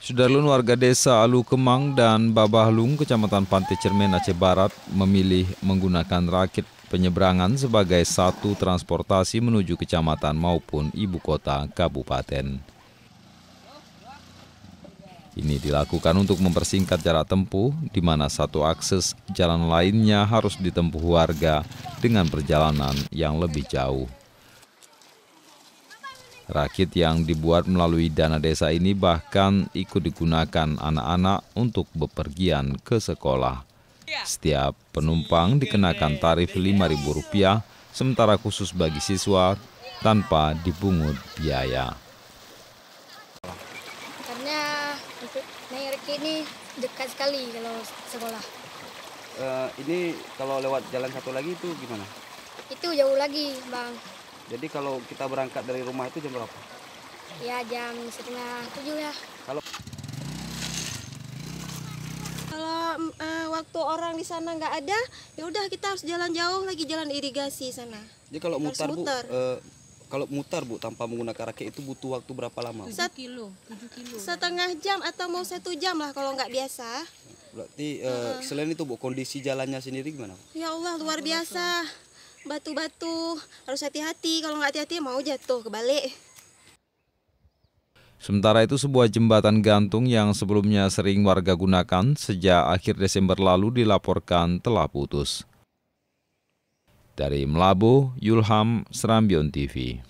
Sudarlun warga desa Alu Kemang dan Babahlung, Kecamatan Pantai Cermen Aceh Barat memilih menggunakan rakit penyeberangan sebagai satu transportasi menuju kecamatan maupun ibu kota kabupaten. Ini dilakukan untuk mempersingkat jarak tempuh, di mana satu akses jalan lainnya harus ditempuh warga dengan perjalanan yang lebih jauh. Rakit yang dibuat melalui dana desa ini bahkan ikut digunakan anak-anak untuk bepergian ke sekolah. Ya. Setiap penumpang dikenakan tarif Rp5.000, sementara khusus bagi siswa tanpa dipungut biaya. Karena naik rakit ini dekat sekali kalau sekolah. Uh, ini kalau lewat jalan satu lagi itu gimana? Itu jauh lagi, Bang. Jadi kalau kita berangkat dari rumah itu jam berapa? Ya jam setengah tujuh ya. Kalau kalau uh, waktu orang di sana nggak ada, ya udah kita harus jalan jauh lagi jalan irigasi sana. Jadi kalau harus mutar, mutar bu, uh, eh, kalau mutar bu tanpa menggunakan raket itu butuh waktu berapa lama? Satu kilo, kilo. Setengah jam atau mau satu jam lah kalau nggak biasa. Berarti uh, uh. selain itu bu kondisi jalannya sendiri gimana? Ya Allah luar biasa batu-batu. Harus hati-hati, kalau nggak hati-hati ya mau jatuh kebalik. Sementara itu sebuah jembatan gantung yang sebelumnya sering warga gunakan sejak akhir Desember lalu dilaporkan telah putus. Dari Melabu, Yulham, Serambion TV.